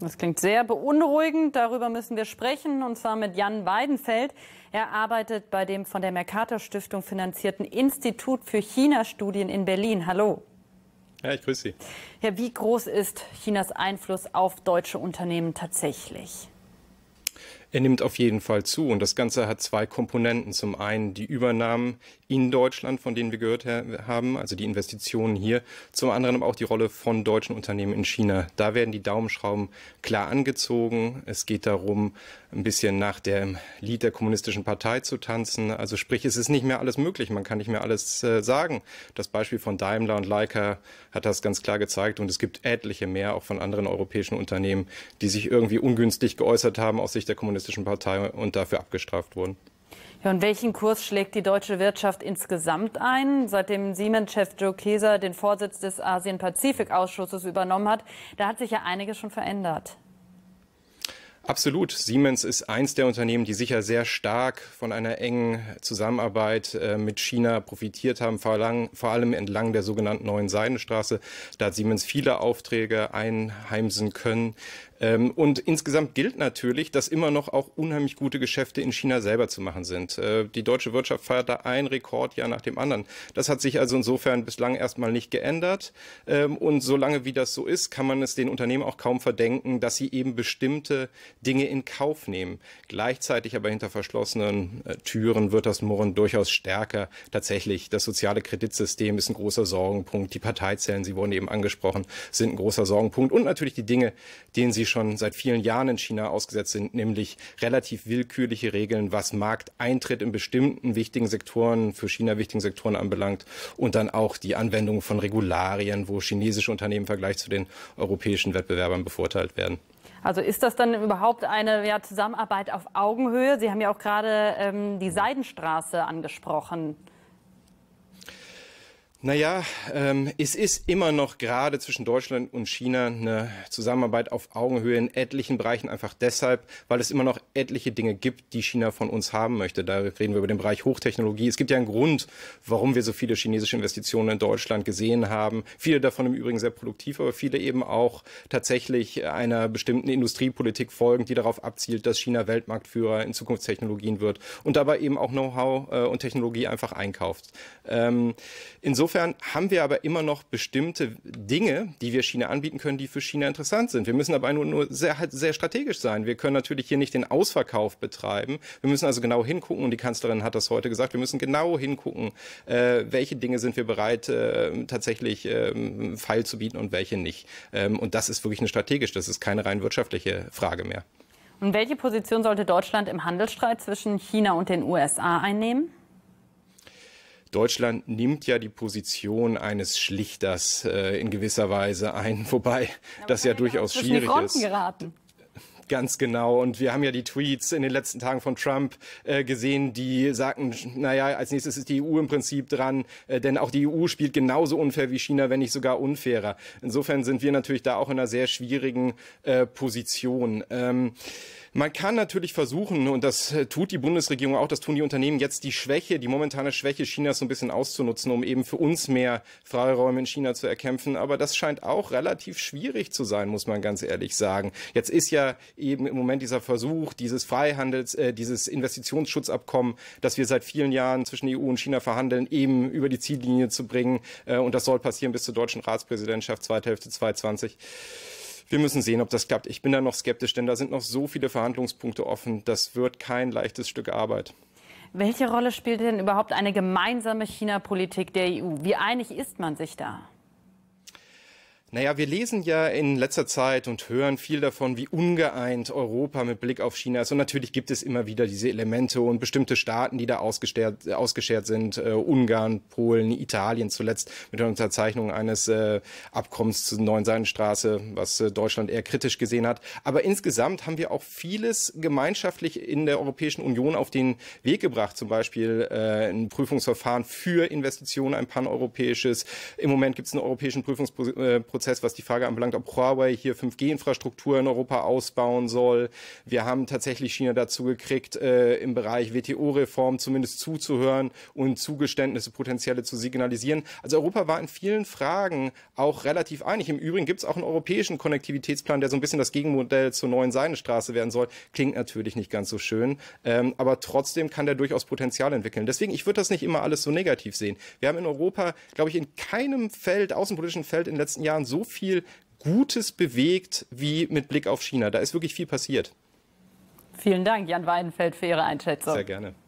Das klingt sehr beunruhigend. Darüber müssen wir sprechen, und zwar mit Jan Weidenfeld. Er arbeitet bei dem von der Mercator Stiftung finanzierten Institut für China-Studien in Berlin. Hallo. Ja, ich grüße Sie. Ja, wie groß ist Chinas Einfluss auf deutsche Unternehmen tatsächlich? Er nimmt auf jeden Fall zu und das Ganze hat zwei Komponenten. Zum einen die Übernahmen in Deutschland, von denen wir gehört haben, also die Investitionen hier. Zum anderen aber auch die Rolle von deutschen Unternehmen in China. Da werden die Daumenschrauben klar angezogen. Es geht darum, ein bisschen nach dem Lied der Kommunistischen Partei zu tanzen. Also sprich, es ist nicht mehr alles möglich. Man kann nicht mehr alles äh, sagen. Das Beispiel von Daimler und Leica hat das ganz klar gezeigt und es gibt etliche mehr auch von anderen europäischen Unternehmen, die sich irgendwie ungünstig geäußert haben aus Sicht der Kommunistischen kommunistischen Partei und dafür abgestraft wurden. Ja, und welchen Kurs schlägt die deutsche Wirtschaft insgesamt ein? Seitdem Siemens-Chef Joe Keser den Vorsitz des Asien-Pazifik-Ausschusses übernommen hat, da hat sich ja einiges schon verändert. Absolut. Siemens ist eins der Unternehmen, die sicher sehr stark von einer engen Zusammenarbeit äh, mit China profitiert haben, vor, lang, vor allem entlang der sogenannten neuen Seidenstraße. Da hat Siemens viele Aufträge einheimsen können. Ähm, und insgesamt gilt natürlich, dass immer noch auch unheimlich gute Geschäfte in China selber zu machen sind. Äh, die deutsche Wirtschaft feiert da ein Rekordjahr nach dem anderen. Das hat sich also insofern bislang erstmal nicht geändert. Ähm, und solange wie das so ist, kann man es den Unternehmen auch kaum verdenken, dass sie eben bestimmte Dinge in Kauf nehmen. Gleichzeitig aber hinter verschlossenen äh, Türen wird das Murren durchaus stärker. Tatsächlich, das soziale Kreditsystem ist ein großer Sorgenpunkt. Die Parteizellen, Sie wurden eben angesprochen, sind ein großer Sorgenpunkt. Und natürlich die Dinge, denen Sie schon seit vielen Jahren in China ausgesetzt sind, nämlich relativ willkürliche Regeln, was Markteintritt in bestimmten wichtigen Sektoren, für China wichtigen Sektoren anbelangt. Und dann auch die Anwendung von Regularien, wo chinesische Unternehmen im Vergleich zu den europäischen Wettbewerbern bevorteilt werden. Also ist das dann überhaupt eine ja, Zusammenarbeit auf Augenhöhe? Sie haben ja auch gerade ähm, die Seidenstraße angesprochen. Naja, ähm, es ist immer noch gerade zwischen Deutschland und China eine Zusammenarbeit auf Augenhöhe in etlichen Bereichen, einfach deshalb, weil es immer noch etliche Dinge gibt, die China von uns haben möchte. Da reden wir über den Bereich Hochtechnologie. Es gibt ja einen Grund, warum wir so viele chinesische Investitionen in Deutschland gesehen haben. Viele davon im Übrigen sehr produktiv, aber viele eben auch tatsächlich einer bestimmten Industriepolitik folgen, die darauf abzielt, dass China Weltmarktführer in Zukunftstechnologien wird und dabei eben auch Know-how äh, und Technologie einfach einkauft. Ähm, insofern Insofern haben wir aber immer noch bestimmte Dinge, die wir China anbieten können, die für China interessant sind. Wir müssen aber nur, nur sehr, halt sehr strategisch sein. Wir können natürlich hier nicht den Ausverkauf betreiben. Wir müssen also genau hingucken, und die Kanzlerin hat das heute gesagt, wir müssen genau hingucken, äh, welche Dinge sind wir bereit, äh, tatsächlich äh, feil zu bieten und welche nicht. Ähm, und das ist wirklich eine strategische, das ist keine rein wirtschaftliche Frage mehr. Und welche Position sollte Deutschland im Handelsstreit zwischen China und den USA einnehmen? Deutschland nimmt ja die Position eines Schlichters äh, in gewisser Weise ein, wobei Aber das ja durchaus schwierig ist. Geraten. Ganz genau. Und wir haben ja die Tweets in den letzten Tagen von Trump äh, gesehen, die sagten, naja, als nächstes ist die EU im Prinzip dran, äh, denn auch die EU spielt genauso unfair wie China, wenn nicht sogar unfairer. Insofern sind wir natürlich da auch in einer sehr schwierigen äh, Position. Ähm, man kann natürlich versuchen, und das äh, tut die Bundesregierung auch, das tun die Unternehmen jetzt, die Schwäche, die momentane Schwäche Chinas so ein bisschen auszunutzen, um eben für uns mehr Freiräume in China zu erkämpfen. Aber das scheint auch relativ schwierig zu sein, muss man ganz ehrlich sagen. Jetzt ist ja eben im Moment dieser Versuch, dieses Freihandels, äh, dieses Investitionsschutzabkommen, das wir seit vielen Jahren zwischen EU und China verhandeln, eben über die Ziellinie zu bringen. Äh, und das soll passieren bis zur deutschen Ratspräsidentschaft, zweite Hälfte 2020. Wir müssen sehen, ob das klappt. Ich bin da noch skeptisch, denn da sind noch so viele Verhandlungspunkte offen. Das wird kein leichtes Stück Arbeit. Welche Rolle spielt denn überhaupt eine gemeinsame China-Politik der EU? Wie einig ist man sich da? Naja, wir lesen ja in letzter Zeit und hören viel davon, wie ungeeint Europa mit Blick auf China ist. Und natürlich gibt es immer wieder diese Elemente und bestimmte Staaten, die da ausgeschert, ausgeschert sind. Äh, Ungarn, Polen, Italien zuletzt mit der Unterzeichnung eines äh, Abkommens zur neuen Seidenstraße, was äh, Deutschland eher kritisch gesehen hat. Aber insgesamt haben wir auch vieles gemeinschaftlich in der Europäischen Union auf den Weg gebracht. Zum Beispiel äh, ein Prüfungsverfahren für Investitionen, ein paneuropäisches. Im Moment gibt es einen europäischen Prüfungsprozess Äh, Gesetzgebungsprozess, was die Frage anbelangt, ob Huawei hier 5G-Infrastruktur in Europa ausbauen soll. Wir haben tatsächlich China dazu gekriegt, äh, im Bereich WTO-Reform zumindest zuzuhören und Zugeständnisse potenzielle zu signalisieren. Also Europa war in vielen Fragen auch relativ einig. Im Übrigen gibt es auch einen europäischen Konnektivitätsplan, der so ein bisschen das Gegenmodell zur neuen Seidenstraße werden soll. Klingt natürlich nicht ganz so schön, ähm, aber trotzdem kann der durchaus Potenzial entwickeln. Deswegen, ich würde das nicht immer alles so negativ sehen. Wir haben in Europa, glaube ich, in keinem Feld, außenpolitischen Feld in den letzten Jahren so viel Gutes bewegt wie mit Blick auf China. Da ist wirklich viel passiert. Vielen Dank, Jan Weidenfeld, für Ihre Einschätzung. Sehr gerne.